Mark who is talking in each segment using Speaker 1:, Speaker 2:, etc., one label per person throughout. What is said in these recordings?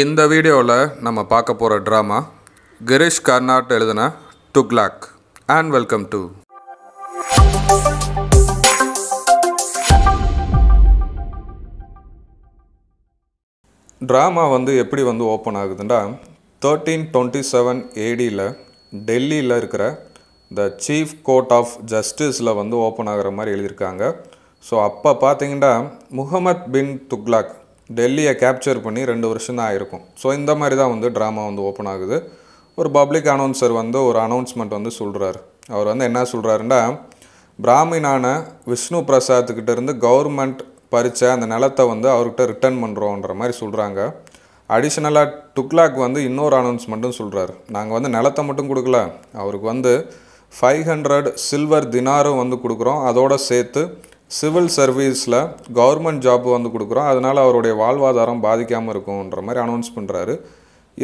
Speaker 1: இந்த வீடியோவில் நம்ம பார்க்க போகிற ட்ராமா கிரீஷ் கர்நாட் எழுதின Tughlaq and welcome to drama வந்து எப்படி வந்து ஓப்பன் ஆகுதுன்னா தேர்ட்டீன் டுவெண்ட்டி செவன் ஏடியில் டெல்லியில் இருக்கிற த சீஃப் கோர்ட் ஆஃப் ஜஸ்டிஸில் வந்து ஓப்பன் ஆகிற மாதிரி எழுதியிருக்காங்க ஸோ அப்போ பார்த்தீங்கன்னா முகமத் பின் துக்லாக் டெல்லியை கேப்சர் பண்ணி ரெண்டு வருஷம் தான் ஆகிருக்கும் ஸோ இந்த மாதிரி தான் வந்து ட்ராமா வந்து ஓப்பன் ஆகுது ஒரு பப்ளிக் அனௌன்சர் வந்து ஒரு அனௌன்ஸ்மெண்ட் வந்து சொல்கிறார் அவர் வந்து என்ன சொல்கிறாருன்னா பிராமினான விஷ்ணு பிரசாத்துக்கிட்டேருந்து கவர்மெண்ட் பறித்த அந்த நிலத்தை வந்து அவர்கிட்ட ரிட்டர்ன் பண்ணுறோன்ற மாதிரி சொல்கிறாங்க அடிஷ்னலாக டுக்லாக் வந்து இன்னொரு அனௌன்ஸ்மெண்ட்டும் சொல்கிறார் நாங்கள் வந்து நிலத்தை மட்டும் கொடுக்கல அவருக்கு வந்து ஃபைவ் ஹண்ட்ரட் சில்வர் தினாரும் வந்து கொடுக்குறோம் அதோடு சேர்த்து சிவில் சர்வீஸில் கவர்மெண்ட் ஜாப் வந்து கொடுக்குறோம் அதனால் அவருடைய வாழ்வாதாரம் பாதிக்காமல் இருக்கும்ன்ற மாதிரி அனௌன்ஸ் பண்ணுறாரு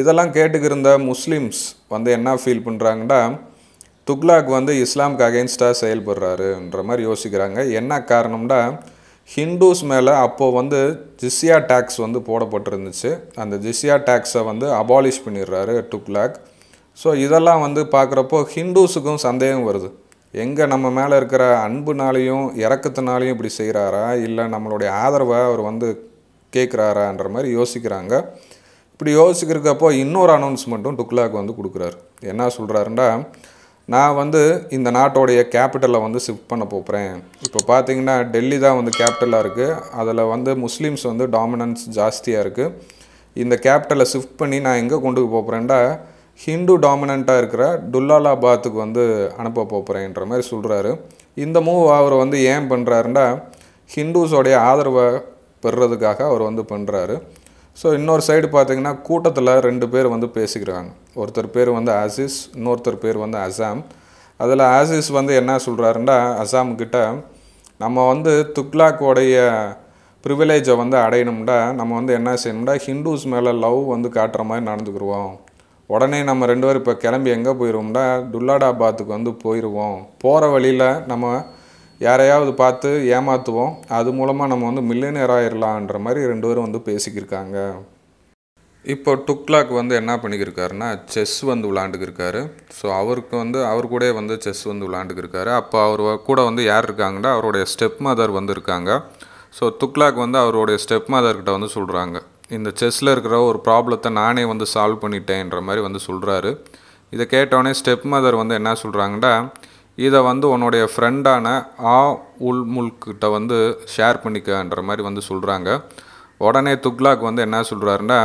Speaker 1: இதெல்லாம் கேட்டுக்கிருந்த முஸ்லீம்ஸ் வந்து என்ன ஃபீல் பண்ணுறாங்கன்னா துக்லாக் வந்து இஸ்லாமுக்கு அகெயின்ஸ்டாக செயல்படுறாருன்ற மாதிரி யோசிக்கிறாங்க என்ன காரணம்னா ஹிந்துஸ் மேலே அப்போது வந்து ஜிஸ்யா டேக்ஸ் வந்து போடப்பட்டிருந்துச்சு அந்த ஜிஸ்யா டேக்ஸை வந்து அபாலிஷ் பண்ணிடுறாரு டுக்லாக் ஸோ இதெல்லாம் வந்து பார்க்குறப்போ ஹிந்துஸுக்கும் சந்தேகம் வருது எங்கே நம்ம மேலே இருக்கிற அன்புனாலையும் இறக்கத்தினாலையும் இப்படி செய்கிறாரா இல்லை நம்மளுடைய ஆதரவை அவர் வந்து கேட்குறாரான்ற மாதிரி யோசிக்கிறாங்க இப்படி யோசிக்கிறக்கப்போ இன்னொரு அனௌன்ஸ்மெண்ட்டும் டுக்லாக் வந்து கொடுக்குறாரு என்ன சொல்கிறாருன்னா நான் வந்து இந்த நாட்டோடைய கேபிட்டலை வந்து ஷிஃப்ட் பண்ண போகிறேன் இப்போ பார்த்தீங்கன்னா டெல்லி தான் வந்து கேபிட்டலாக இருக்குது அதில் வந்து முஸ்லீம்ஸ் வந்து டாமினன்ஸ் ஜாஸ்தியாக இருக்குது இந்த கேபிட்டலை ஷிஃப்ட் பண்ணி நான் எங்கே கொண்டு போகிறேன்டா ஹிந்து டாமினண்ட்டாக இருக்கிற டுல்லாலாபாத்துக்கு வந்து அனுப்ப போகிறேன்ற மாதிரி சொல்கிறாரு இந்த மூவ் அவர் வந்து ஏன் பண்ணுறாருன்னா ஹிந்துஸோடைய ஆதரவை பெறுறதுக்காக அவர் வந்து பண்ணுறாரு ஸோ இன்னொரு சைடு பார்த்திங்கன்னா கூட்டத்தில் ரெண்டு பேர் வந்து பேசிக்கிறாங்க ஒருத்தர் பேர் வந்து ஆசிஸ் இன்னொருத்தர் பேர் வந்து அசாம் அதில் ஆசிஸ் வந்து என்ன சொல்கிறாருன்னா அசாம்கிட்ட நம்ம வந்து துக்லாக்கோடைய ப்ரிவிலேஜை வந்து அடையணும்டா நம்ம வந்து என்ன செய்யணும்னா ஹிந்துஸ் மேலே லவ் வந்து காட்டுற மாதிரி நடந்துக்கிடுவோம் உடனே நம்ம ரெண்டு பேரும் இப்போ கிளம்பி எங்கே போயிடுவோம்னா டுல்லாடாபாத்துக்கு வந்து போயிடுவோம் போகிற வழியில் நம்ம யாரையாவது பார்த்து ஏமாற்றுவோம் அது மூலமாக நம்ம வந்து மில்லியனர் ஆயிடலான்ற மாதிரி ரெண்டு பேரும் வந்து பேசிக்கிருக்காங்க இப்போ டுக்லாக் வந்து என்ன பண்ணிக்கிருக்காருன்னா செஸ் வந்து விளாண்டுக்கிருக்காரு ஸோ அவருக்கு வந்து அவர் கூட வந்து செஸ் வந்து விளாண்டுக்கிருக்காரு அப்போ அவர் கூட வந்து யார் இருக்காங்கன்னா அவருடைய ஸ்டெப் மதர் வந்து இருக்காங்க ஸோ துக்லாக் வந்து அவருடைய ஸ்டெப் மதர்கிட்ட வந்து சொல்கிறாங்க இந்த செஸ்ஸில் இருக்கிற ஒரு ப்ராப்ளத்தை நானே வந்து சால்வ் பண்ணிட்டேன்ற மாதிரி வந்து சொல்கிறாரு இதை கேட்டோடனே ஸ்டெப் மதர் வந்து என்ன சொல்கிறாங்கன்னா இதை வந்து உன்னுடைய ஃப்ரெண்டான ஆ உல் முல்கிட்ட வந்து ஷேர் பண்ணிக்கன்ற மாதிரி வந்து சொல்கிறாங்க உடனே துக்லாக் வந்து என்ன சொல்கிறாருன்னா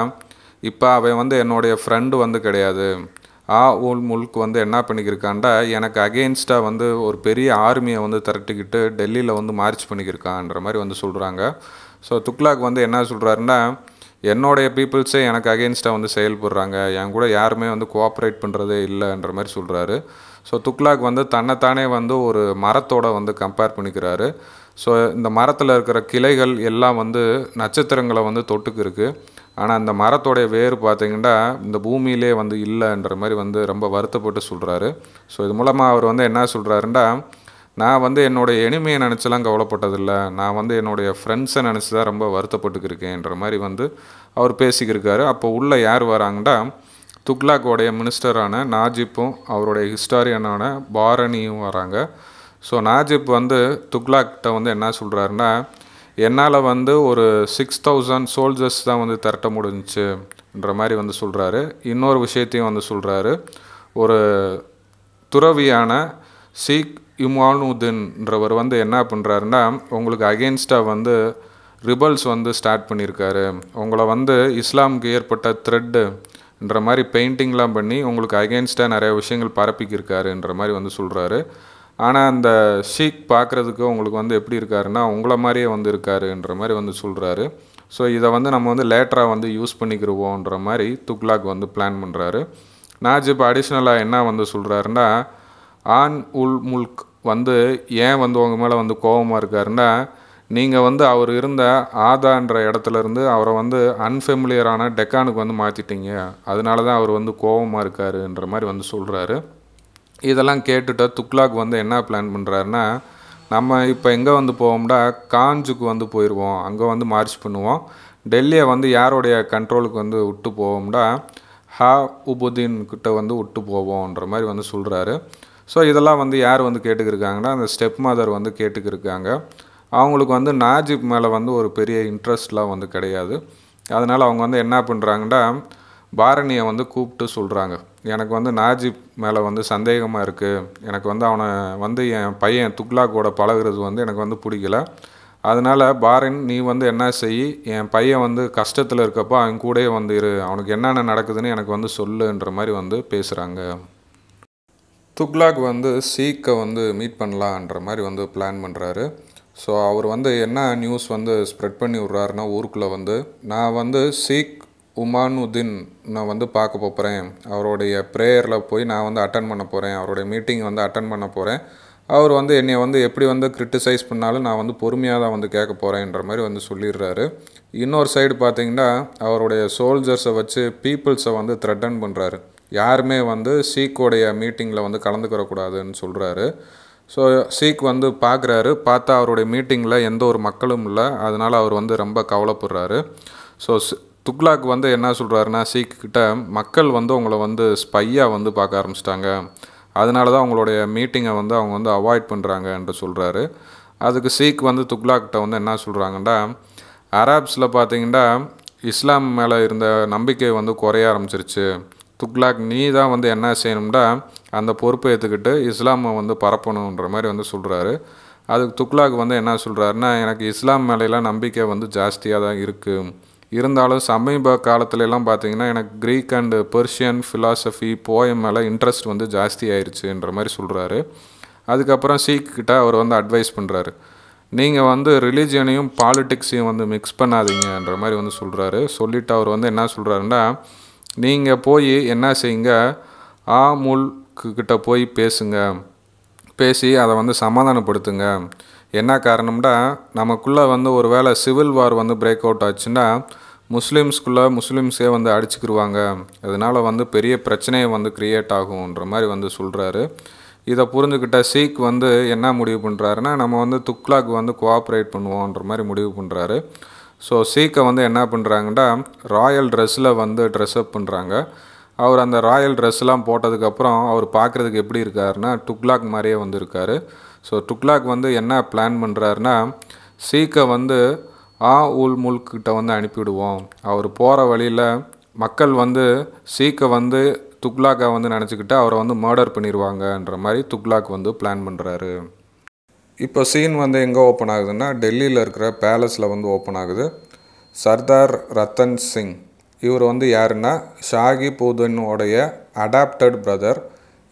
Speaker 1: இப்போ அவன் வந்து என்னுடைய ஃப்ரெண்டு வந்து கிடையாது ஆ உல் முல்க் வந்து என்ன பண்ணிக்கிருக்கான்டா எனக்கு அகெயின்ஸ்டாக வந்து ஒரு பெரிய ஆர்மியை வந்து திரட்டிக்கிட்டு டெல்லியில் வந்து மார்ச் பண்ணிக்கிருக்கான்ற மாதிரி வந்து சொல்கிறாங்க ஸோ துக்லாக் வந்து என்ன சொல்கிறாருன்னா என்னுடைய பீப்புள்ஸே எனக்கு அகேன்ஸ்டாக வந்து செயல்படுறாங்க என் கூட யாருமே வந்து கோஆப்ரேட் பண்ணுறதே இல்லைன்ற மாதிரி சொல்கிறாரு ஸோ துக்லாக் வந்து தன்னைத்தானே வந்து ஒரு மரத்தோட வந்து கம்பேர் பண்ணிக்கிறாரு ஸோ இந்த மரத்தில் இருக்கிற கிளைகள் எல்லாம் வந்து நட்சத்திரங்களை வந்து தொட்டுக்கு இருக்குது ஆனால் அந்த மரத்தோடைய வேறு பார்த்திங்கன்னா இந்த பூமியிலே வந்து இல்லைன்ற மாதிரி வந்து ரொம்ப வருத்தப்பட்டு சொல்கிறாரு ஸோ இது மூலமாக அவர் வந்து என்ன சொல்கிறாருன்னா நான் வந்து என்னுடைய எனிமையை நினச்சிலாம் கவலைப்பட்டதில்லை நான் வந்து என்னுடைய ஃப்ரெண்ட்ஸை நினச்சி தான் ரொம்ப வருத்தப்பட்டுக்கிருக்கேன்ற மாதிரி வந்து அவர் பேசிக்கிருக்காரு அப்போ உள்ளே யார் வராங்கன்னா துக்லாக்கோடைய மினிஸ்டரான நாஜிப்பும் அவருடைய ஹிஸ்டாரியனான பாரணியும் வராங்க ஸோ நாஜிப் வந்து துக்லாக்கிட்ட வந்து என்ன சொல்கிறாருன்னா என்னால் வந்து ஒரு சிக்ஸ் தௌசண்ட் சோல்ஜர்ஸ் தான் வந்து திரட்ட முடிஞ்சுன்ற மாதிரி வந்து சொல்கிறாரு இன்னொரு விஷயத்தையும் வந்து சொல்கிறாரு ஒரு துறவியான சீக் இமானுதீன்றவர் வந்து என்ன பண்ணுறாருன்னா உங்களுக்கு அகெயின்ஸ்டாக வந்து ரிபல்ஸ் வந்து ஸ்டார்ட் பண்ணியிருக்காரு உங்களை வந்து இஸ்லாமுக்கு ஏற்பட்ட த்ரெட்டுன்ற மாதிரி பெயிண்டிங்லாம் பண்ணி உங்களுக்கு அகெயின்ஸ்டாக நிறைய விஷயங்கள் பரப்பிக்கிருக்காருன்ற மாதிரி வந்து சொல்கிறாரு ஆனால் அந்த ஷீக் பார்க்குறதுக்கு உங்களுக்கு வந்து எப்படி இருக்காருன்னா உங்களை மாதிரியே வந்து இருக்காருன்ற மாதிரி வந்து சொல்கிறாரு ஸோ இதை வந்து நம்ம வந்து லேட்டராக வந்து யூஸ் பண்ணிக்கிருவோன்ற மாதிரி துக்லாக் வந்து பிளான் பண்ணுறாரு நாஜிப் அடிஷ்னலாக என்ன வந்து சொல்கிறாருன்னா ஆண் உல் முல்க் வந்து ஏன் வந்து உங்கள் மேலே வந்து கோபமாக இருக்காருன்னா நீங்கள் வந்து அவர் இருந்த ஆதான்ற இடத்துலருந்து அவரை வந்து அன்ஃபெமிலியரான டெக்கானுக்கு வந்து மாற்றிட்டீங்க அதனால தான் அவர் வந்து கோபமாக இருக்காருன்ற மாதிரி வந்து சொல்கிறாரு இதெல்லாம் கேட்டுட்டு துக்லாக் வந்து என்ன பிளான் பண்ணுறாருன்னா நம்ம இப்போ எங்கே வந்து போவோம்னா காஞ்சுக்கு வந்து போயிடுவோம் அங்கே வந்து மார்ச் பண்ணுவோம் டெல்லியை வந்து யாருடைய கண்ட்ரோலுக்கு வந்து விட்டு போவோம்னா ஹா உபுதீன் கிட்ட வந்து விட்டு போவோன்ற மாதிரி வந்து சொல்கிறாரு ஸோ இதெல்லாம் வந்து யார் வந்து கேட்டுக்கிருக்காங்கன்னா அந்த ஸ்டெப் மதர் வந்து கேட்டுக்கிருக்காங்க அவங்களுக்கு வந்து நாஜிப் மேலே வந்து ஒரு பெரிய இன்ட்ரெஸ்ட்லாம் வந்து கிடையாது அதனால் அவங்க வந்து என்ன பண்ணுறாங்கன்னா பாரணியை வந்து கூப்பிட்டு சொல்கிறாங்க எனக்கு வந்து நாஜிப் மேலே வந்து சந்தேகமாக இருக்குது எனக்கு வந்து அவனை வந்து என் பையன் துக்லா கூட பழகிறது வந்து எனக்கு வந்து பிடிக்கல அதனால் பாரன் நீ வந்து என்ன செய் என் பையன் வந்து கஷ்டத்தில் இருக்கப்போ அவன் கூடயே வந்து இரு அவனுக்கு என்னென்ன நடக்குதுன்னு எனக்கு வந்து சொல்லுன்ற மாதிரி வந்து பேசுகிறாங்க துக்லாக் வந்து சீக்கை வந்து மீட் பண்ணலான்ற மாதிரி வந்து பிளான் பண்ணுறாரு ஸோ அவர் வந்து என்ன நியூஸ் வந்து ஸ்ப்ரெட் பண்ணி விட்றாருன்னா ஊருக்குள்ளே வந்து நான் வந்து சீக் உமானுதீன் நான் வந்து பார்க்க போகிறேன் அவருடைய ப்ரேயரில் போய் நான் வந்து அட்டன் பண்ண போகிறேன் அவருடைய மீட்டிங் வந்து அட்டன் பண்ண போகிறேன் அவர் வந்து என்னை வந்து எப்படி வந்து கிரிட்டிசைஸ் பண்ணாலும் நான் வந்து பொறுமையாக தான் வந்து கேட்க போகிறேன்ற மாதிரி வந்து சொல்லிடுறாரு இன்னொரு சைடு பார்த்திங்கன்னா அவருடைய சோல்ஜர்ஸை வச்சு பீப்புள்ஸை வந்து த்ரெட்டன் பண்ணுறாரு யாருமே வந்து சீக்கோடைய மீட்டிங்கில் வந்து கலந்துக்கிறக்கூடாதுன்னு சொல்கிறாரு ஸோ சீக் வந்து பார்க்குறாரு பார்த்தா அவருடைய மீட்டிங்கில் எந்த ஒரு மக்களும் இல்லை அதனால் அவர் வந்து ரொம்ப கவலைப்படுறாரு ஸோ துக்லாக் வந்து என்ன சொல்கிறாருன்னா சீக்கிட்ட மக்கள் வந்து உங்களை வந்து ஸ்பையாக வந்து பார்க்க ஆரம்பிச்சிட்டாங்க அதனால தான் அவங்களுடைய மீட்டிங்கை வந்து அவங்க வந்து அவாய்ட் பண்ணுறாங்க என்று சொல்கிறாரு அதுக்கு சீக் வந்து துக்லாக்கிட்ட வந்து என்ன சொல்கிறாங்கன்னா அராப்ஸில் பார்த்தீங்கன்னா இஸ்லாம் மேலே இருந்த நம்பிக்கை வந்து குறைய ஆரம்பிச்சிருச்சு துக்லாக் நீ தான் வந்து என்ன செய்யணும்னா அந்த பொறுப்பை ஏற்றுக்கிட்டு இஸ்லாமை வந்து பரப்பணுன்ற மாதிரி வந்து சொல்கிறாரு அதுக்கு துக்லாக் வந்து என்ன சொல்கிறாருன்னா எனக்கு இஸ்லாம் மேலையெல்லாம் நம்பிக்கை வந்து ஜாஸ்தியாக தான் இருக்குது இருந்தாலும் சமீப காலத்துலலாம் பார்த்தீங்கன்னா எனக்கு Greek and Persian philosophy poem மேலே இன்ட்ரெஸ்ட் வந்து ஜாஸ்தி ஆயிடுச்சுன்ற மாதிரி சொல்கிறாரு அதுக்கப்புறம் சீக்கிட்ட அவர் வந்து அட்வைஸ் பண்ணுறாரு நீங்கள் வந்து ரிலீஜியனையும் பாலிட்டிக்ஸையும் வந்து மிக்ஸ் பண்ணாதீங்கன்ற மாதிரி வந்து சொல்கிறாரு சொல்லிவிட்டு அவர் வந்து என்ன சொல்கிறாருன்னா நீங்கள் போய் என்ன செய்யுங்க ஆ முல்க்கு கிட்ட போய் பேசுங்க பேசி அதை வந்து சமாதானப்படுத்துங்க என்ன காரணம்னா நமக்குள்ளே வந்து ஒரு வேளை சிவில் வார் வந்து பிரேக் அவுட் ஆச்சுன்னா முஸ்லீம்ஸ்குள்ளே முஸ்லீம்ஸே வந்து அடிச்சுக்கிடுவாங்க அதனால் வந்து பெரிய பிரச்சனையை வந்து க்ரியேட் ஆகுன்ற மாதிரி வந்து சொல்கிறாரு இதை புரிஞ்சுக்கிட்ட சீக் வந்து என்ன முடிவு பண்ணுறாருன்னா நம்ம வந்து துக்லாக் வந்து கோஆப்ரேட் பண்ணுவோன்ற மாதிரி முடிவு பண்ணுறாரு ஸோ சீக்கை வந்து என்ன பண்ணுறாங்கன்னா ராயல் ட்ரெஸ்ஸில் வந்து ட்ரெஸ் அப் பண்ணுறாங்க அவர் அந்த ராயல் ட்ரெஸ்லாம் போட்டதுக்கப்புறம் அவர் பார்க்குறதுக்கு எப்படி இருக்காருன்னா டுக்லாக் மாதிரியே வந்திருக்காரு ஸோ டுக்லாக் வந்து என்ன பிளான் பண்ணுறாருன்னா சீக்கை வந்து ஆ உல் முல்கிட்ட வந்து அனுப்பிவிடுவோம் அவர் போகிற வழியில் மக்கள் வந்து சீக்கை வந்து துக்லாக்கா வந்து நினச்சிக்கிட்டு அவரை வந்து மர்டர் பண்ணிடுவாங்கன்ற மாதிரி துக்லாக் வந்து பிளான் பண்ணுறாரு இப்போ சீன் வந்து எங்கே ஓப்பன் ஆகுதுன்னா டெல்லியில் இருக்கிற பேலஸில் வந்து ஓப்பன் ஆகுது சர்தார் ரத்தன் சிங் இவர் வந்து யாருன்னா ஷாகி பூதனோடைய அடாப்டட் பிரதர்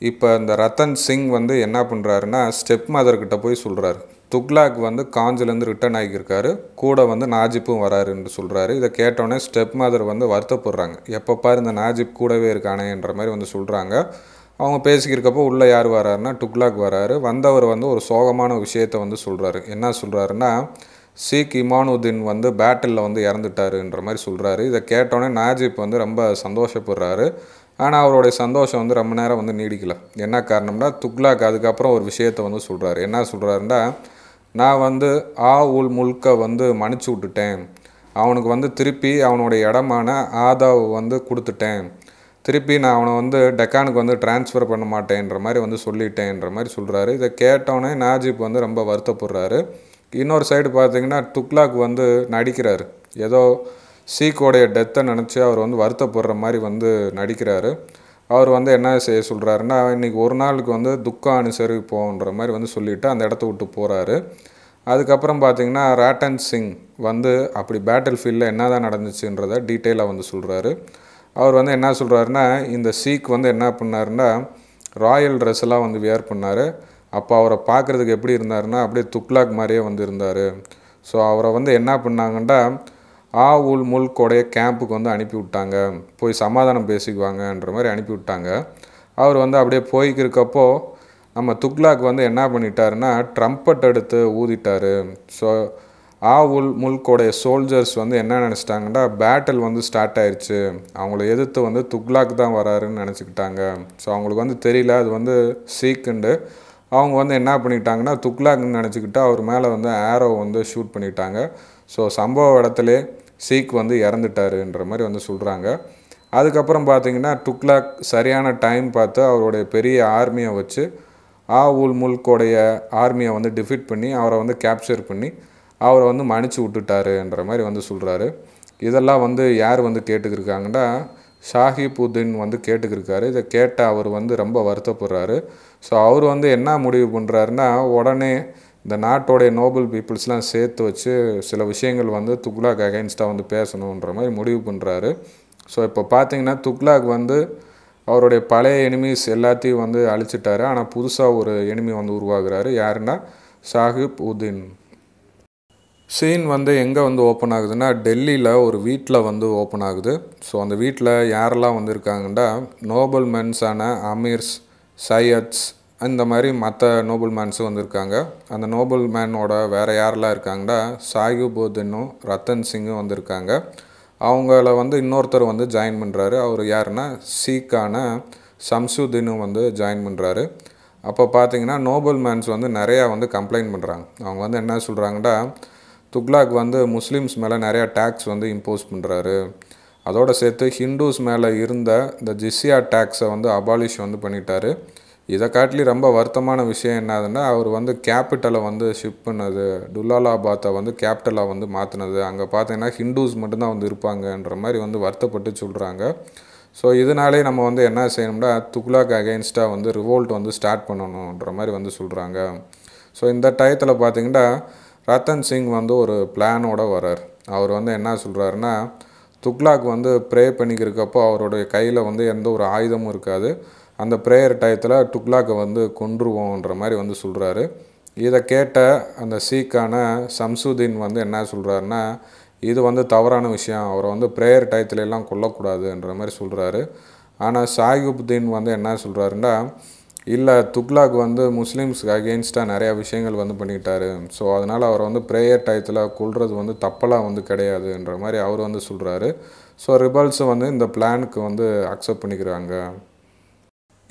Speaker 1: இப்போ இந்த ரத்தன் சிங் வந்து என்ன பண்ணுறாருன்னா ஸ்டெப் மதர்கிட்ட போய் சொல்கிறாரு துக்லாக் வந்து காஞ்சிலேருந்து ரிட்டர்ன் ஆகியிருக்காரு கூட வந்து நாஜிப்பும் வராருன்னு சொல்கிறாரு இதை கேட்டோடனே ஸ்டெப் மதர் வந்து வருத்தப்படுறாங்க எப்போ பாரு இந்த நாஜிப் கூடவே இருக்கானேன்ற மாதிரி வந்து சொல்கிறாங்க அவங்க பேசிக்கிறக்கப்போ உள்ளே யார் வராருன்னா டுக்லாக் வராரு வந்தவர் வந்து ஒரு சோகமான விஷயத்தை வந்து சொல்கிறாரு என்ன சொல்கிறாருன்னா சீக் இமானுதீன் வந்து பேட்டிலில் வந்து இறந்துட்டாருன்ற மாதிரி சொல்கிறாரு இதை கேட்டோன்னே நாஜிப் வந்து ரொம்ப சந்தோஷப்படுறாரு ஆனால் அவருடைய சந்தோஷம் வந்து ரொம்ப நேரம் வந்து நீடிக்கல என்ன காரணம்னா துக்லாக் அதுக்கப்புறம் ஒரு விஷயத்தை வந்து சொல்கிறாரு என்ன சொல்கிறாருன்னா நான் வந்து ஆ உல் முல்கை வந்து மன்னிச்சு விட்டுட்டேன் அவனுக்கு வந்து திருப்பி அவனுடைய இடமான ஆதாவை வந்து கொடுத்துட்டேன் திருப்பி நான் அவனை வந்து டெக்கானுக்கு வந்து டிரான்ஸ்ஃபர் பண்ண மாட்டேன்ற மாதிரி வந்து சொல்லிட்டேன்ற மாதிரி சொல்கிறாரு இதை கேட்டோன்னே நாஜிப் வந்து ரொம்ப வருத்தப்படுறாரு இன்னொரு சைடு பார்த்தீங்கன்னா துக்லாக் வந்து நடிக்கிறாரு ஏதோ சீக்கோடைய டெத்தை நினச்சி அவர் வந்து வருத்தப்படுற மாதிரி வந்து நடிக்கிறாரு அவர் வந்து என்ன செய்ய சொல்கிறாருன்னா இன்றைக்கி ஒரு நாளுக்கு வந்து துக்கம் அனுசரிப்போன்ற மாதிரி வந்து சொல்லிவிட்டு அந்த இடத்த விட்டு போகிறாரு அதுக்கப்புறம் பார்த்திங்கன்னா ராட்டன் சிங் வந்து அப்படி பேட்டில் ஃபீல்டில் என்ன தான் நடந்துச்சுன்றதை டீட்டெயிலாக வந்து சொல்கிறாரு அவர் வந்து என்ன சொல்கிறாருன்னா இந்த சீக் வந்து என்ன பண்ணாருன்னா ராயல் ட்ரெஸ்லாம் வந்து வியர் பண்ணார் அப்போ அவரை பார்க்குறதுக்கு எப்படி இருந்தாருன்னா அப்படியே துக்லாக் மாதிரியே வந்து இருந்தார் ஸோ அவரை வந்து என்ன பண்ணாங்கன்னா ஆ உல் முல்கோடைய கேம்புக்கு வந்து அனுப்பி விட்டாங்க போய் சமாதானம் பேசிக்குவாங்கன்ற மாதிரி அனுப்பி விட்டாங்க அவர் வந்து அப்படியே போய்க்கிருக்கப்போ நம்ம துக்லாக் வந்து என்ன பண்ணிட்டாருன்னா ட்ரம்பட் எடுத்து ஊதிட்டார் ஸோ ஆ ஆவுல் முல்கோடைய சோல்ஜர்ஸ் வந்து என்ன நினச்சிட்டாங்கன்னா பேட்டில் வந்து ஸ்டார்ட் ஆயிடுச்சு அவங்கள எதிர்த்து வந்து துக்லாக் தான் வராருன்னு நினச்சிக்கிட்டாங்க ஸோ அவங்களுக்கு வந்து தெரியல அது வந்து சீக்குண்டு அவங்க வந்து என்ன பண்ணிட்டாங்கன்னா துக்லாக்னு நினச்சிக்கிட்டு அவர் மேலே வந்து ஆரோ வந்து ஷூட் பண்ணிட்டாங்க ஸோ சம்பவ இடத்துலே சீக் வந்து இறந்துட்டாருன்ற மாதிரி வந்து சொல்கிறாங்க அதுக்கப்புறம் பார்த்திங்கன்னா டுக்லாக் சரியான டைம் பார்த்து அவருடைய பெரிய ஆர்மியை வச்சு ஆ உல் முல்கோடைய ஆர்மியை வந்து டிஃபீட் பண்ணி அவரை வந்து கேப்சர் பண்ணி அவரை வந்து மன்னிச்சு விட்டுட்டாருன்ற மாதிரி வந்து சொல்கிறாரு இதெல்லாம் வந்து யார் வந்து கேட்டுக்கிருக்காங்கன்னா ஷாஹிபுதீன் வந்து கேட்டுக்கிருக்காரு இதை கேட்ட அவர் வந்து ரொம்ப வருத்தப்படுறாரு ஸோ அவர் வந்து என்ன முடிவு பண்ணுறாருன்னா உடனே இந்த நாட்டோடைய நோபல் பீப்புள்ஸ்லாம் சேர்த்து வச்சு சில விஷயங்கள் வந்து துக்லாக் அகைன்ஸ்டாக வந்து பேசணுன்ற மாதிரி முடிவு பண்ணுறாரு ஸோ இப்போ பார்த்தீங்கன்னா துக்லாக் வந்து அவருடைய பழைய எனிமிஸ் எல்லாத்தையும் வந்து அழிச்சிட்டாரு ஆனால் புதுசாக ஒரு எனிமி வந்து உருவாகிறாரு யாருன்னா சாஹிப் உதீன் சீன் வந்து எங்கே வந்து ஓப்பன் ஆகுதுன்னா டெல்லியில் ஒரு வீட்டில் வந்து ஓப்பன் ஆகுது ஸோ அந்த வீட்டில் யாரெல்லாம் வந்திருக்காங்கன்னா நோபல் மேன்ஸான அமீர்ஸ் சையத்ஸ் இந்த மாதிரி மற்ற நோபல் மேன்ஸும் வந்திருக்காங்க அந்த நோபல் மேனோட வேறு யாரெல்லாம் இருக்காங்கன்னா சாகிபோதனும் ரத்தன் சிங்கும் வந்திருக்காங்க அவங்கள வந்து இன்னொருத்தர் வந்து ஜாயின் பண்ணுறாரு அவர் யாருன்னா சீக்கான சம்சுதீனும் வந்து ஜாயின் பண்ணுறாரு அப்போ பார்த்தீங்கன்னா நோபல் மேன்ஸ் வந்து நிறையா வந்து கம்ப்ளைண்ட் பண்ணுறாங்க அவங்க வந்து என்ன சொல்கிறாங்கன்னா துக்லாக் வந்து முஸ்லீம்ஸ் மேலே நிறையா டேக்ஸ் வந்து இம்போஸ் பண்ணுறாரு அதோடு சேர்த்து ஹிந்துஸ் மேலே இருந்த இந்த ஜிஸ்யா டேக்ஸை வந்து அபாலிஷ் வந்து பண்ணிட்டாரு இதை காட்டிலி ரொம்ப வருத்தமான விஷயம் என்னதுன்னா அவர் வந்து கேபிட்டலை வந்து ஷிஃப்ட் பண்ணது டுல்லாலாபாத்தை வந்து கேபிட்டலாக வந்து மாற்றினது அங்கே பார்த்தீங்கன்னா ஹிந்துஸ் மட்டும்தான் வந்து இருப்பாங்கன்ற மாதிரி வந்து வருத்தப்பட்டு சொல்கிறாங்க ஸோ இதனாலே நம்ம வந்து என்ன செய்யணும்னா துக்லாக் அகெயின்ஸ்டாக வந்து ரிவோல்ட் வந்து ஸ்டார்ட் பண்ணணுன்ற மாதிரி வந்து சொல்கிறாங்க ஸோ இந்த டயத்தில் பார்த்திங்கன்னா ரத்தன் சிங் வந்து ஒரு பிளானோடு வரார் அவர் வந்து என்ன சொல்கிறாருன்னா துக்லாக் வந்து ப்ரே பண்ணிக்கிறக்கப்போ அவருடைய கையில் வந்து எந்த ஒரு ஆயுதமும் இருக்காது அந்த ப்ரேயர் டயத்தில் துக்லாக்கை வந்து கொன்றுவோன்ற மாதிரி வந்து சொல்கிறாரு இதை கேட்ட அந்த சீக்கான சம்சுதீன் வந்து என்ன சொல்கிறாருன்னா இது வந்து தவறான விஷயம் அவரை வந்து ப்ரேயர் எல்லாம் கொல்லக்கூடாதுன்ற மாதிரி சொல்கிறாரு ஆனால் சாகிபுத்தீன் வந்து என்ன சொல்கிறாருன்னா இல்லை துக்லாக் வந்து முஸ்லீம்ஸ்க்கு அகெயின்ஸ்டாக நிறையா விஷயங்கள் வந்து பண்ணிட்டாரு ஸோ அதனால் அவர் வந்து ப்ரேயர் டயத்தில் கொள்வது வந்து தப்பெல்லாம் வந்து கிடையாதுன்ற மாதிரி அவர் வந்து சொல்கிறாரு ஸோ ரிபல்ஸும் வந்து இந்த பிளானுக்கு வந்து அக்செப்ட் பண்ணிக்கிறாங்க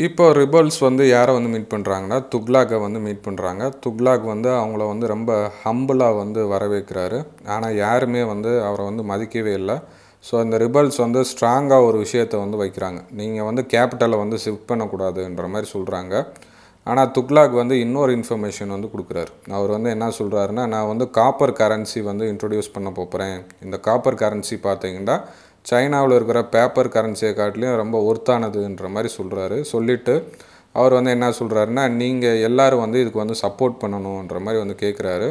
Speaker 1: இப்போ ரிபல்ஸ் வந்து யாரை வந்து மீட் பண்ணுறாங்கன்னா துக்லாக்கை வந்து மீட் பண்ணுறாங்க துக்லாக் வந்து அவங்கள வந்து ரொம்ப ஹம்பிளாக வந்து வரவேற்கிறாரு ஆனால் யாருமே வந்து அவரை வந்து மதிக்கவே இல்லை ஸோ இந்த ரிபல்ஸ் வந்து ஸ்ட்ராங்காக ஒரு விஷயத்தை வந்து வைக்கிறாங்க நீங்கள் வந்து கேபிட்டலை வந்து ஷிஃப்ட் பண்ணக்கூடாதுன்ற மாதிரி சொல்கிறாங்க ஆனால் துக்லாக் வந்து இன்னொரு இன்ஃபர்மேஷன் வந்து கொடுக்குறாரு அவர் வந்து என்ன சொல்கிறாருன்னா நான் வந்து காப்பர் கரன்சி வந்து இன்ட்ரொடியூஸ் பண்ண போகிறேன் இந்த காப்பர் கரன்சி பார்த்தீங்கன்னா சைனாவில் இருக்கிற பேப்பர் கரன்சியை காட்டிலையும் ரொம்ப ஒர்த்தானதுன்ற மாதிரி சொல்கிறாரு சொல்லிவிட்டு அவர் வந்து என்ன சொல்கிறாருன்னா நீங்கள் எல்லோரும் வந்து இதுக்கு வந்து சப்போர்ட் பண்ணணுன்ற மாதிரி வந்து கேட்குறாரு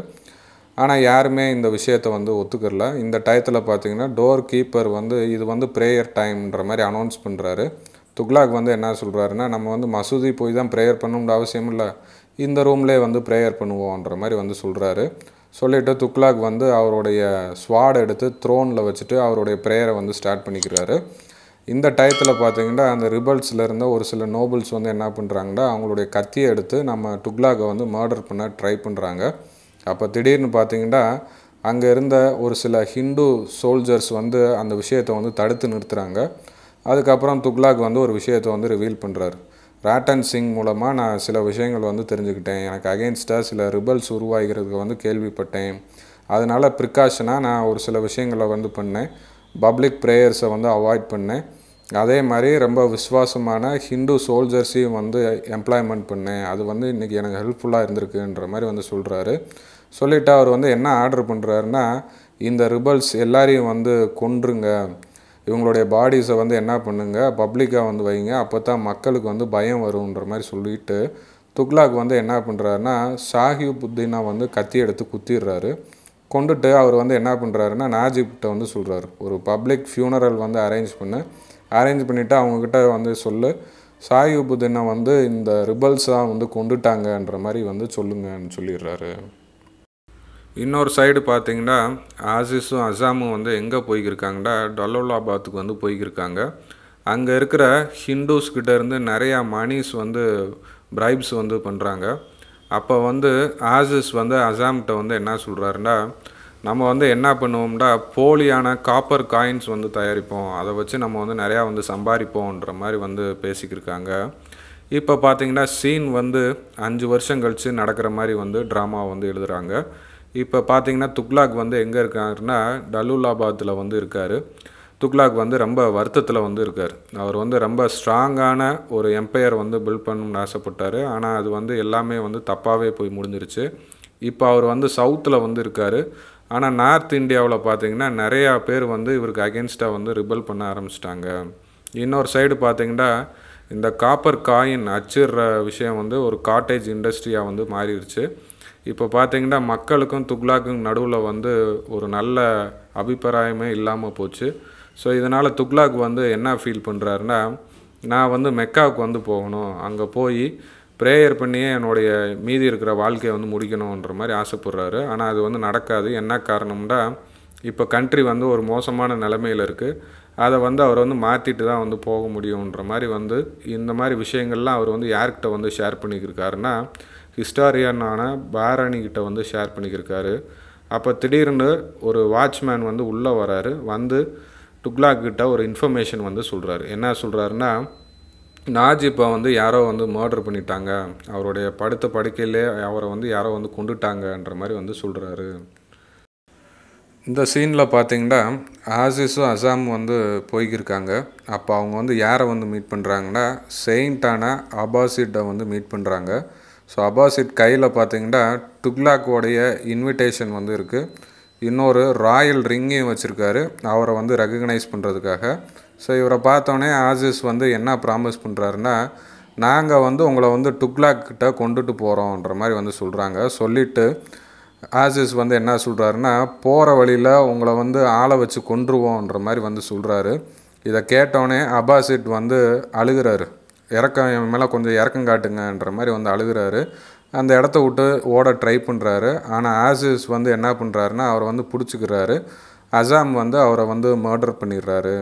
Speaker 1: ஆனால் யாருமே இந்த விஷயத்தை வந்து ஒத்துக்கல இந்த டயத்தில் பார்த்தீங்கன்னா டோர் கீப்பர் வந்து இது வந்து ப்ரேயர் டைம்ன்ற மாதிரி அனௌன்ஸ் பண்ணுறாரு துக்லாக் வந்து என்ன சொல்கிறாருன்னா நம்ம வந்து மசூதி போய் தான் ப்ரேயர் பண்ணணுன்ற அவசியம் இல்லை இந்த ரூம்லே வந்து ப்ரேயர் பண்ணுவோன்ற மாதிரி வந்து சொல்கிறாரு சொல்லிவிட்டு துக்லாக் வந்து அவருடைய ஸ்வாட் எடுத்து த்ரோனில் வச்சுட்டு அவருடைய ப்ரேயரை வந்து ஸ்டார்ட் பண்ணிக்கிறாரு இந்த டயத்தில் பார்த்தீங்கன்னா அந்த ரிபல்ஸில் இருந்த ஒரு சில நோபல்ஸ் வந்து என்ன பண்ணுறாங்கன்னா அவங்களுடைய கத்தியை எடுத்து நம்ம டுக்லாகை வந்து மர்டர் பண்ண ட்ரை பண்ணுறாங்க அப்போ திடீர்னு பார்த்தீங்கன்னா அங்கே இருந்த ஒரு சில ஹிந்து சோல்ஜர்ஸ் வந்து அந்த விஷயத்தை வந்து தடுத்து நிறுத்துகிறாங்க அதுக்கப்புறம் துக்லாக் வந்து ஒரு விஷயத்தை வந்து ரிவீல் பண்ணுறாரு ராட்டன் சிங் மூலமாக நான் சில விஷயங்கள் வந்து தெரிஞ்சுக்கிட்டேன் எனக்கு அகெயின்ஸ்டாக சில ரிபல்ஸ் உருவாகிறதுக்கு வந்து கேள்விப்பட்டேன் அதனால் ப்ரிகாஷனாக நான் ஒரு சில விஷயங்களை வந்து பண்ணேன் பப்ளிக் ப்ரேயர்ஸை வந்து அவாய்ட் பண்ணேன் அதே மாதிரி ரொம்ப விஸ்வாசமான ஹிந்து சோல்ஜர்ஸையும் வந்து எம்ப்ளாய்மெண்ட் பண்ணேன் அது வந்து இன்றைக்கி எனக்கு ஹெல்ப்ஃபுல்லாக இருந்திருக்குன்ற மாதிரி வந்து சொல்கிறாரு சொல்லிவிட்டு அவர் வந்து என்ன ஆர்டர் பண்ணுறாருன்னா இந்த ரிபல்ஸ் எல்லாரையும் வந்து கொன்றுங்க இவங்களுடைய பாடிஸை வந்து என்ன பண்ணுங்கள் பப்ளிக்காக வந்து வைங்க அப்போ தான் மக்களுக்கு வந்து பயம் வரும்ன்ற மாதிரி சொல்லிட்டு துக்லாக் வந்து என்ன பண்ணுறாருன்னா ஷாஹிப் புத்தினா வந்து கத்தி எடுத்து குத்திடுறாரு கொண்டுட்டு அவர் வந்து என்ன பண்ணுறாருன்னா நாஜிப்கிட்ட வந்து சொல்கிறாரு ஒரு பப்ளிக் ஃபியூனரல் வந்து அரேஞ்ச் பண்ணு அரேஞ்ச் பண்ணிவிட்டு அவங்கக்கிட்ட வந்து சொல்லு சாய் உபுதினை வந்து இந்த ரிபல்ஸாக வந்து கொண்டுட்டாங்கன்ற மாதிரி வந்து சொல்லுங்கன்னு சொல்லிடுறாரு இன்னொரு சைடு பார்த்தீங்கன்னா ஆசிஸும் அசாமும் வந்து எங்கே போய்க்கிருக்காங்கன்னா டலோலாபாத்துக்கு வந்து போய்க்கிருக்காங்க அங்கே இருக்கிற ஹிந்துஸ்கிட்ட இருந்து நிறையா மணிஸ் வந்து பிரைப்ஸ் வந்து பண்ணுறாங்க அப்போ வந்து ஆசிஸ் வந்து அசாம்கிட்ட வந்து என்ன சொல்கிறாருன்னா நம்ம வந்து என்ன பண்ணுவோம்னா போலியான காப்பர் காயின்ஸ் வந்து தயாரிப்போம் அதை வச்சு நம்ம வந்து நிறையா வந்து சம்பாதிப்போன்ற மாதிரி வந்து பேசிக்கிருக்காங்க இப்போ பார்த்திங்கன்னா சீன் வந்து அஞ்சு வருஷம் கழித்து நடக்கிற மாதிரி வந்து ட்ராமா வந்து எழுதுகிறாங்க இப்போ பார்த்திங்கன்னா துக்லாக் வந்து எங்கே இருக்காருன்னா டலுலாபாத்தில் வந்து இருக்கார் துக்லாக் வந்து ரொம்ப வருத்தத்தில் வந்து இருக்கார் அவர் வந்து ரொம்ப ஸ்ட்ராங்கான ஒரு எம்பையர் வந்து பில்ட் பண்ணணும்னு ஆசைப்பட்டார் ஆனால் அது வந்து எல்லாமே வந்து தப்பாகவே போய் முடிஞ்சிருச்சு இப்போ அவர் வந்து சவுத்தில் வந்து இருக்கார் ஆனால் நார்த் இந்தியாவில் பார்த்தீங்கன்னா நிறையா பேர் வந்து இவருக்கு அகேன்ஸ்டாக வந்து ரிபல் பண்ண ஆரம்பிச்சிட்டாங்க இன்னொரு சைடு பார்த்தீங்கன்னா இந்த காப்பர் காயின் அச்சுற விஷயம் வந்து ஒரு காட்டேஜ் இண்டஸ்ட்ரியாக வந்து மாறிடுச்சு இப்போ பார்த்தீங்கன்னா மக்களுக்கும் துக்லாக்கும் நடுவில் வந்து ஒரு நல்ல அபிப்பிராயமே இல்லாமல் போச்சு ஸோ இதனால் துக்லாக் வந்து என்ன ஃபீல் பண்ணுறாருன்னா நான் வந்து மெக்காவுக்கு வந்து போகணும் அங்கே போய் ப்ரேயர் பண்ணியே என்னுடைய மீதி இருக்கிற வாழ்க்கையை வந்து முடிக்கணுன்ற மாதிரி ஆசைப்படுறாரு ஆனால் அது வந்து நடக்காது என்ன காரணம்னா இப்போ கண்ட்ரி வந்து ஒரு மோசமான நிலைமையில் இருக்குது அதை வந்து அவர் வந்து மாற்றிட்டு தான் வந்து போக முடியுன்ற மாதிரி வந்து இந்த மாதிரி விஷயங்கள்லாம் அவர் வந்து யார்கிட்ட வந்து ஷேர் பண்ணிக்கிருக்காருன்னா ஹிஸ்டாரியனான பாரணிக்கிட்ட வந்து ஷேர் பண்ணிக்கிருக்காரு அப்போ திடீர்னு ஒரு வாட்ச்மேன் வந்து உள்ளே வராரு வந்து டுக்லாக்கிட்ட ஒரு இன்ஃபர்மேஷன் வந்து சொல்கிறாரு என்ன சொல்கிறாருன்னா நாஜிப்பை வந்து யாரோ வந்து மர்டர் பண்ணிட்டாங்க அவருடைய படுத்த படுக்கையிலே அவரை வந்து யாரோ வந்து கொண்டுட்டாங்கன்ற மாதிரி வந்து சொல்கிறாரு இந்த சீனில் பார்த்தீங்கன்னா ஆசிஸும் அசாம் வந்து போய்க்கிருக்காங்க அப்போ அவங்க வந்து யாரை வந்து மீட் பண்ணுறாங்கன்னா செயின்டான அபாசிட்டை வந்து மீட் பண்ணுறாங்க ஸோ அபாசிட் கையில் பார்த்தீங்கன்னா டுக்லாக்கோடைய இன்விடேஷன் வந்து இருக்குது இன்னொரு ராயல் ரிங்கையும் வச்சுருக்காரு அவரை வந்து ரெக்கக்னைஸ் பண்ணுறதுக்காக ஸோ இவரை பார்த்தோன்னே ஆசிஸ் வந்து என்ன ப்ராமிஸ் பண்ணுறாருன்னா நாங்கள் வந்து உங்களை வந்து டுக்லாக் கிட்டே கொண்டுட்டு போகிறோன்ற மாதிரி வந்து சொல்கிறாங்க சொல்லிவிட்டு ஆசிஸ் வந்து என்ன சொல்கிறாருன்னா போகிற வழியில் உங்களை வந்து ஆளை வச்சு கொன்றுவோன்ற மாதிரி வந்து சொல்கிறாரு இதை கேட்டோடனே அபாசிட் வந்து அழுகிறாரு இறக்கம் என் மேலே கொஞ்சம் இறக்கம் காட்டுங்கன்ற மாதிரி வந்து அழுகிறாரு அந்த இடத்த விட்டு ஓட ட்ரை பண்ணுறாரு ஆனால் ஆசிஸ் வந்து என்ன பண்ணுறாருன்னா அவரை வந்து பிடிச்சிக்கிறாரு அசாம் வந்து அவரை வந்து மர்டர் பண்ணிடுறாரு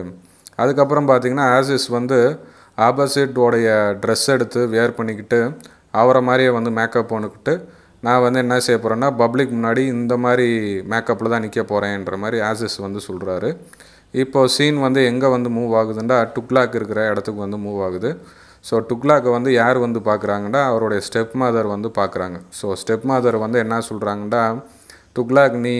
Speaker 1: அதுக்கப்புறம் பார்த்தீங்கன்னா ஆசிஸ் வந்து ஆப்போசிட்டோடைய ட்ரெஸ் எடுத்து வேர் பண்ணிக்கிட்டு அவரை மாதிரியே வந்து மேக்கப் பண்ணிக்கிட்டு நான் வந்து என்ன செய்ய போகிறேன்னா பப்ளிக் முன்னாடி இந்த மாதிரி மேக்கப்பில் தான் நிற்க போகிறேன்ற மாதிரி ஆசிஸ் வந்து சொல்கிறாரு இப்போது சீன் வந்து எங்கே வந்து மூவ் ஆகுதுன்னா டுக்லாக் இருக்கிற இடத்துக்கு வந்து மூவ் ஆகுது ஸோ டுக்லாக்கை வந்து யார் வந்து பார்க்குறாங்கன்னா அவருடைய ஸ்டெப் மாதர் வந்து பார்க்குறாங்க ஸோ ஸ்டெப் மாதர் வந்து என்ன சொல்கிறாங்கன்னா டுக்லாக் நீ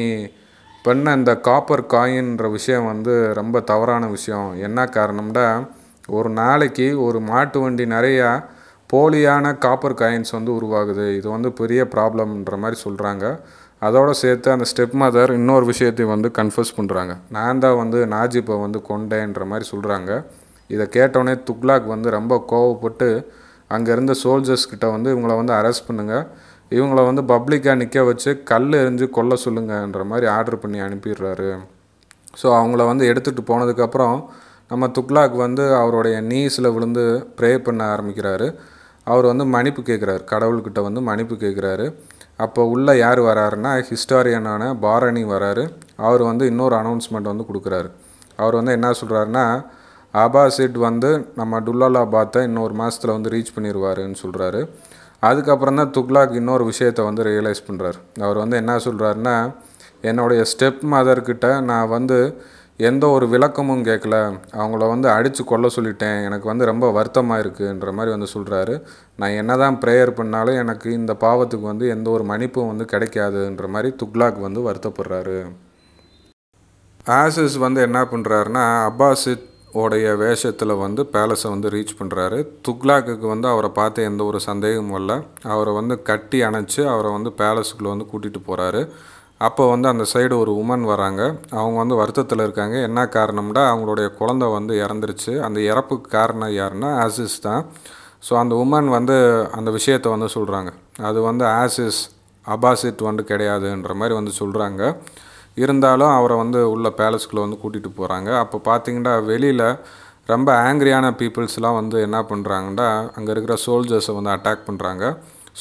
Speaker 1: பண்ண இந்த காப்பர் காயின்ற விஷயம் வந்து ரொம்ப தவறான விஷயம் என்ன காரணம்னா ஒரு நாளைக்கு ஒரு மாட்டு வண்டி நிறையா போலியான காப்பர் காயின்ஸ் வந்து உருவாகுது இது வந்து பெரிய ப்ராப்ளம்ன்ற மாதிரி சொல்கிறாங்க அதோடு சேர்த்து அந்த ஸ்டெப் மதர் இன்னொரு விஷயத்தையும் வந்து கன்ஃபர்ஸ் பண்ணுறாங்க நான் தான் வந்து நாஜிப்பை வந்து கொண்டேன்ற மாதிரி சொல்கிறாங்க இதை கேட்டோடனே துக்லாக் வந்து ரொம்ப கோவப்பட்டு அங்கே இருந்த சோல்ஜர்ஸ்கிட்ட வந்து இவங்களை வந்து அரெஸ்ட் பண்ணுங்கள் இவங்கள வந்து பப்ளிக்காக நிற்க வச்சு கல் எரிஞ்சு கொல்ல சொல்லுங்கன்ற மாதிரி ஆர்டர் பண்ணி அனுப்பிடுறாரு ஸோ அவங்கள வந்து எடுத்துகிட்டு போனதுக்கப்புறம் நம்ம துக்லாக் வந்து அவருடைய நீஸில் விழுந்து ப்ரே பண்ண ஆரம்பிக்கிறாரு அவர் வந்து மன்னிப்பு கேட்குறாரு கடவுள்கிட்ட வந்து மன்னிப்பு கேட்குறாரு அப்போ உள்ளே யார் வராருன்னா ஹிஸ்டாரியனான பாரணி வராரு அவர் வந்து இன்னொரு அனௌன்ஸ்மெண்ட் வந்து கொடுக்குறாரு அவர் வந்து என்ன சொல்கிறாருன்னா அபாசிட் வந்து நம்ம டுல்லாலாபாத்தை இன்னொரு மாதத்தில் வந்து ரீச் பண்ணிடுவாருன்னு சொல்கிறாரு அதுக்கப்புறம் தான் துக்லாக் இன்னொரு விஷயத்தை வந்து ரியலைஸ் பண்ணுறார் அவர் வந்து என்ன சொல்கிறாருன்னா என்னுடைய ஸ்டெப் மதர்கிட்ட நான் வந்து எந்த ஒரு விளக்கமும் கேட்கல அவங்கள வந்து அடித்து கொல்ல சொல்லிட்டேன் எனக்கு வந்து ரொம்ப வருத்தமாக இருக்குன்ற மாதிரி வந்து சொல்கிறாரு நான் என்ன தான் ப்ரேயர் பண்ணாலும் எனக்கு இந்த பாவத்துக்கு வந்து எந்த ஒரு மன்னிப்பும் வந்து கிடைக்காதுன்ற மாதிரி துக்லாக் வந்து வருத்தப்படுறாரு ஆசிஸ் வந்து என்ன பண்ணுறாருன்னா அப்பாசித் உடைய வேஷத்தில் வந்து பேலஸை வந்து ரீச் பண்ணுறாரு துக்லாக்குக்கு வந்து அவரை பார்த்து எந்த ஒரு சந்தேகமும் இல்லை அவரை வந்து கட்டி அணைச்சி அவரை வந்து பேலஸுக்குள்ளே வந்து கூட்டிகிட்டு போகிறாரு அப்போ வந்து அந்த சைடு ஒரு உமன் வராங்க அவங்க வந்து வருத்தத்தில் இருக்காங்க என்ன காரணம்னா அவங்களுடைய குழந்த வந்து இறந்துருச்சு அந்த இறப்புக்கு காரணம் யாருன்னா ஆசிஸ் தான் ஸோ அந்த உமன் வந்து அந்த விஷயத்தை வந்து சொல்கிறாங்க அது வந்து ஆசிஸ் அபாசிட் வந்து கிடையாதுன்ற மாதிரி வந்து சொல்கிறாங்க இருந்தாலும் அவரை வந்து உள்ள பேலஸ்குள்ளே வந்து கூட்டிகிட்டு போகிறாங்க அப்போ பார்த்தீங்கன்னா வெளியில் ரொம்ப ஆங்க்ரியான பீப்புள்ஸ்லாம் வந்து என்ன பண்ணுறாங்கன்னா அங்கே இருக்கிற சோல்ஜர்ஸை வந்து அட்டாக் பண்ணுறாங்க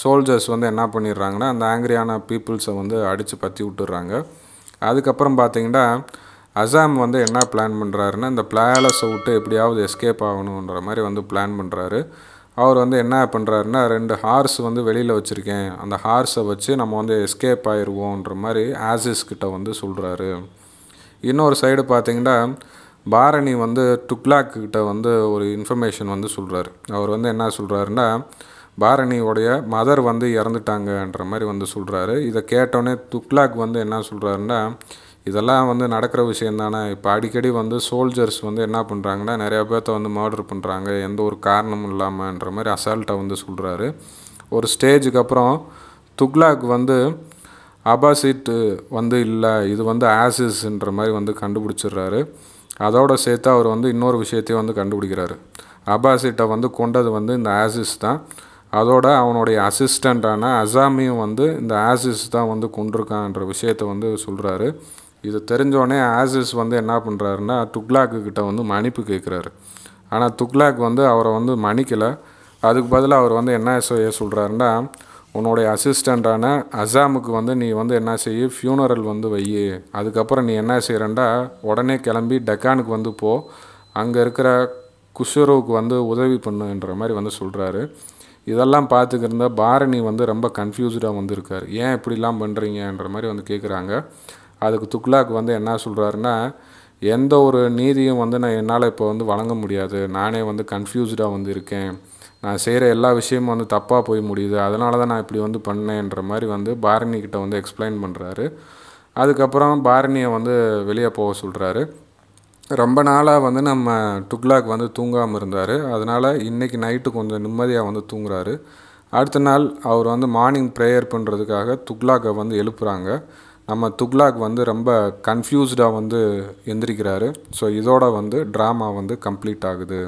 Speaker 1: சோல்ஜர்ஸ் வந்து என்ன பண்ணிடுறாங்கன்னா அந்த ஆங்க்ரியான பீப்புள்ஸை வந்து அடித்து பற்றி விட்டுறாங்க அதுக்கப்புறம் பார்த்திங்கன்னா அசாம் வந்து என்ன பிளான் பண்ணுறாருன்னா இந்த பிளாலஸை விட்டு எப்படியாவது எஸ்கேப் ஆகணுன்ற மாதிரி வந்து பிளான் பண்ணுறாரு அவர் வந்து என்ன பண்ணுறாருன்னா ரெண்டு ஹார்ஸ் வந்து வெளியில் வச்சுருக்கேன் அந்த ஹார்ஸை வச்சு நம்ம வந்து எஸ்கேப் ஆயிடுவோன்ற மாதிரி ஆசிஸ் கிட்ட வந்து சொல்கிறாரு இன்னொரு சைடு பார்த்தீங்கன்னா பாரணி வந்து டுக்லாக்கு கிட்ட வந்து ஒரு இன்ஃபர்மேஷன் வந்து சொல்கிறாரு அவர் வந்து என்ன சொல்கிறாருன்னா பாரணியோடைய மதர் வந்து இறந்துட்டாங்கன்ற மாதிரி வந்து சொல்கிறாரு இதை கேட்டோடனே துக்லாக் வந்து என்ன சொல்கிறாருன்னா இதெல்லாம் வந்து நடக்கிற விஷயம் தானே இப்போ அடிக்கடி வந்து சோல்ஜர்ஸ் வந்து என்ன பண்ணுறாங்கன்னா நிறையா பேர்த்த வந்து மர்டர் பண்ணுறாங்க எந்த ஒரு காரணமும் இல்லாமன்ற மாதிரி அசால்ட்டை வந்து சொல்கிறாரு ஒரு ஸ்டேஜுக்கு அப்புறம் துக்லாக் வந்து அபாசிட் வந்து இல்லை இது வந்து ஆசிஸ்ன்ற மாதிரி வந்து கண்டுபிடிச்சிடுறாரு அதோடு சேர்த்து அவர் வந்து இன்னொரு விஷயத்தையும் வந்து கண்டுபிடிக்கிறாரு அபாசிட்டை வந்து கொண்டது வந்து இந்த ஆசிஸ் தான் அதோட அவனுடைய அசிஸ்டண்ட்டான அசாமியும் வந்து இந்த ஆசிஸ் தான் வந்து கொண்டிருக்கான்ற விஷயத்தை வந்து சொல்கிறாரு இது தெரிஞ்சோடனே ஆசிஸ் வந்து என்ன பண்ணுறாருன்னா துக்லாக்கு கிட்ட வந்து மன்னிப்பு கேட்குறாரு ஆனால் துக்லாக் வந்து அவரை வந்து மன்னிக்கலை அதுக்கு பதிலாக அவர் வந்து என்ன செய்ய சொல்கிறாருன்னா உன்னுடைய அசிஸ்டண்ட்டான அசாமுக்கு வந்து நீ வந்து என்ன செய்ய ஃப்யூனரல் வந்து வை அதுக்கப்புறம் நீ என்ன செய்கிறண்டா உடனே கிளம்பி டக்கானுக்கு வந்து போ அங்கே இருக்கிற குஷரோவுக்கு வந்து உதவி பண்ணுன்ற மாதிரி வந்து சொல்கிறாரு இதெல்லாம் பார்த்துக்கிருந்த பாரணி வந்து ரொம்ப கன்ஃபியூஸ்டாக வந்திருக்கார் ஏன் இப்படிலாம் பண்ணுறீங்கன்ற மாதிரி வந்து கேட்குறாங்க அதுக்கு துக்லாக் வந்து என்ன சொல்கிறாருன்னா எந்த ஒரு நீதியும் வந்து நான் என்னால் இப்போ வந்து வழங்க முடியாது நானே வந்து கன்ஃபியூஸ்டாக வந்து இருக்கேன் நான் செய்கிற எல்லா விஷயமும் வந்து தப்பாக போய் முடியுது அதனால தான் நான் இப்படி வந்து பண்ணேன்ற மாதிரி வந்து பாரணிக்கிட்ட வந்து எக்ஸ்பிளைன் பண்ணுறாரு அதுக்கப்புறம் பாரணியை வந்து வெளியே போக சொல்கிறாரு ரொம்ப நாளாக வந்து நம்ம டுக்லாக் வந்து தூங்காமல் இருந்தார் அதனால் இன்றைக்கி நைட்டு கொஞ்சம் நிம்மதியாக வந்து தூங்குறாரு அடுத்த நாள் அவர் வந்து மார்னிங் ப்ரேயர் பண்ணுறதுக்காக துக்லாக்கை வந்து எழுப்புறாங்க நம்ம துக்லாக் வந்து ரொம்ப கன்ஃபியூஸ்டாக வந்து எந்திரிக்கிறாரு ஸோ இதோட வந்து ட்ராமா வந்து கம்ப்ளீட் ஆகுது